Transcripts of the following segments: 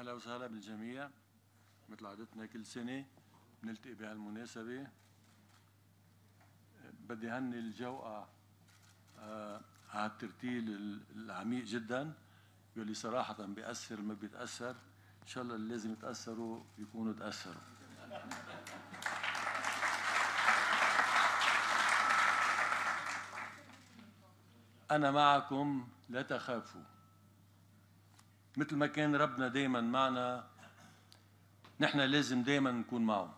أهلا وسهلا بالجميع مثل عادتنا كل سنة بنلتقي بهالمناسبة بدي هني الجوقة آه،, آه على الترتيل العميق جدا يلي صراحة بيأثر ما بيتأثر إن شاء الله اللي لازم يتأثروا يكونوا تأثروا أنا معكم لا تخافوا مثل ما كان ربنا دايما معنا نحن لازم دايما نكون معه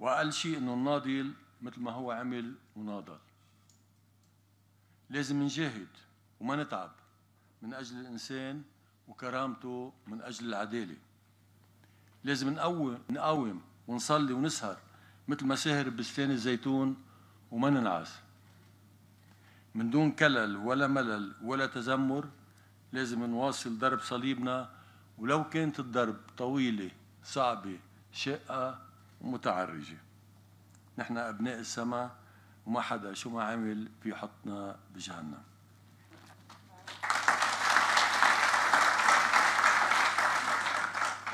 وأقل شيء أنه نناضل مثل ما هو عمل وناضل لازم نجاهد وما نتعب من أجل الإنسان وكرامته من أجل العدالة لازم نقوم نقاوم ونصلي ونسهر مثل ما سهر بستان الزيتون وما ننعس من دون كلل ولا ملل ولا تذمر لازم نواصل ضرب صليبنا ولو كانت الضرب طويلة صعبة شقة ومتعرجة نحن أبناء السماء وما حدا شو ما عمل بيحطنا بجهنم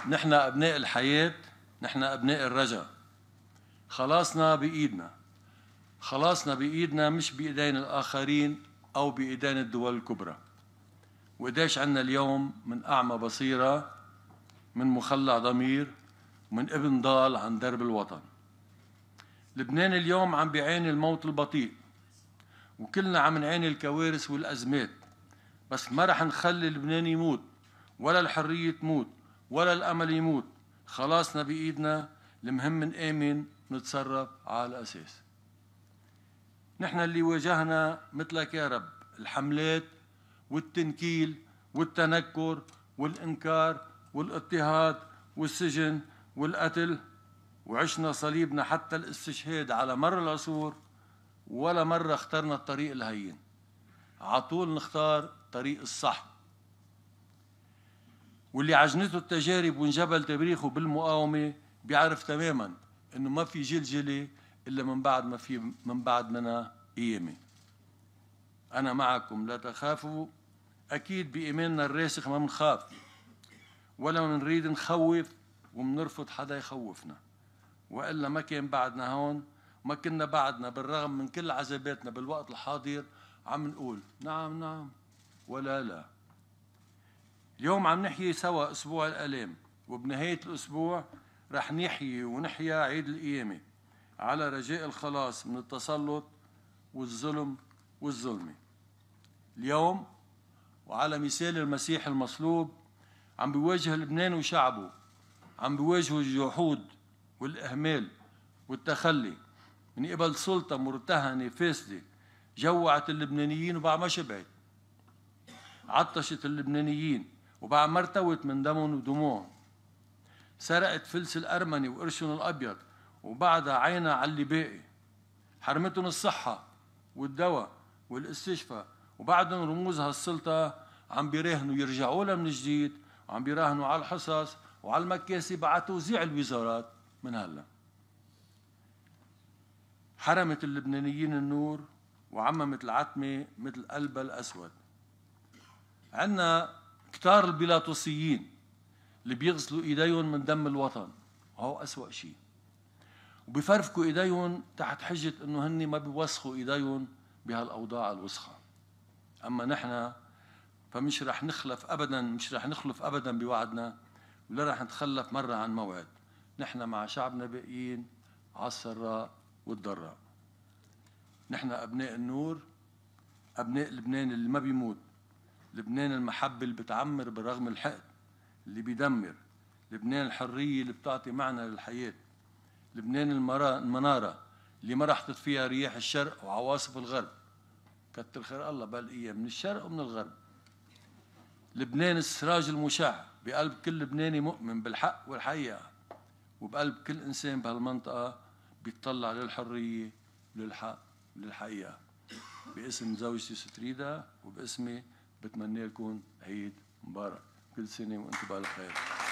نحن أبناء الحياة نحن أبناء الرجا خلاصنا بإيدنا خلاصنا بإيدنا مش بإيدين الآخرين أو بإيدين الدول الكبرى وقديش عندنا اليوم من أعمى بصيرة من مخلع ضمير ومن ابن ضال عن درب الوطن لبنان اليوم عم بيعاني الموت البطيء وكلنا عم نعاني الكوارث والأزمات بس ما رح نخلي لبنان يموت ولا الحرية تموت ولا الأمل يموت خلاصنا بإيدنا المهم نآمن نتصرف على الأساس نحن اللي واجهنا مثلك يا رب الحملات والتنكيل والتنكر والإنكار والاضطهاد والسجن والقتل وعشنا صليبنا حتى الاستشهاد على مر العصور ولا مرة اخترنا الطريق الهين عطول نختار طريق الصح واللي عجنته التجارب وانجبل تبريخه بالمقاومة بيعرف تماما انه ما في جلجلة الا من بعد ما في من بعد منها قيامه أنا معكم لا تخافوا أكيد بإيماننا الراسخ ما بنخاف ولا بنريد نخوف وبنرفض حدا يخوفنا وإلا ما كان بعدنا هون ما كنا بعدنا بالرغم من كل عذاباتنا بالوقت الحاضر عم نقول نعم نعم ولا لا اليوم عم نحيي سوا أسبوع الآلام وبنهاية الأسبوع رح نحيي ونحيا عيد القيامة على رجاء الخلاص من التسلط والظلم والظلمة اليوم وعلى مثال المسيح المصلوب عم بيواجه لبنان وشعبه عم بيواجهوا الجحود والإهمال والتخلي من قبل سلطة مرتهنة فاسدة جوعت اللبنانيين وبعد ما شبعت عطشت اللبنانيين وبعد ما ارتوت من دمهم ودموعهم سرقت فلس الأرمني وقرشهم الأبيض وبعدها عينها على اللي باقي حرمتهم الصحة والدواء والاستشفاء وبعدهم رموز هالسلطة عم بيراهنوا يرجعوا لها من جديد وعم بيراهنوا على الحصص وعلى المكاسب على توزيع الوزارات من هلا حرمت اللبنانيين النور وعممت العتمة مثل قلبها الأسود عندنا كتار البيلاطوسيين اللي بيغسلوا ايديهم من دم الوطن وهو أسوأ شيء وبيفرفكوا ايديهم تحت حجة انه هن ما بيوسخوا ايديهم بهالأوضاع الوسخة أما نحن فمش رح نخلف أبدا مش رح نخلف أبدا بوعدنا ولا رح نتخلف مرة عن موعد نحن مع شعبنا باقيين على السراء والضراء نحن أبناء النور أبناء لبنان اللي ما بيموت لبنان المحبة اللي بتعمر بالرغم الحقد اللي بيدمر لبنان الحرية اللي بتعطي معنى للحياة لبنان المنارة اللي ما راح تطفيها رياح الشرق وعواصف الغرب كتر خير الله بل من الشرق ومن الغرب لبنان السراج المشع بقلب كل لبناني مؤمن بالحق والحقيقة وبقلب كل إنسان بهالمنطقة بيتطلع للحرية وللحق وللحقيقة باسم زوجتي ستريدا وباسمي بتمنى لكم عيد مبارك كل سنة وأنتم بألف خير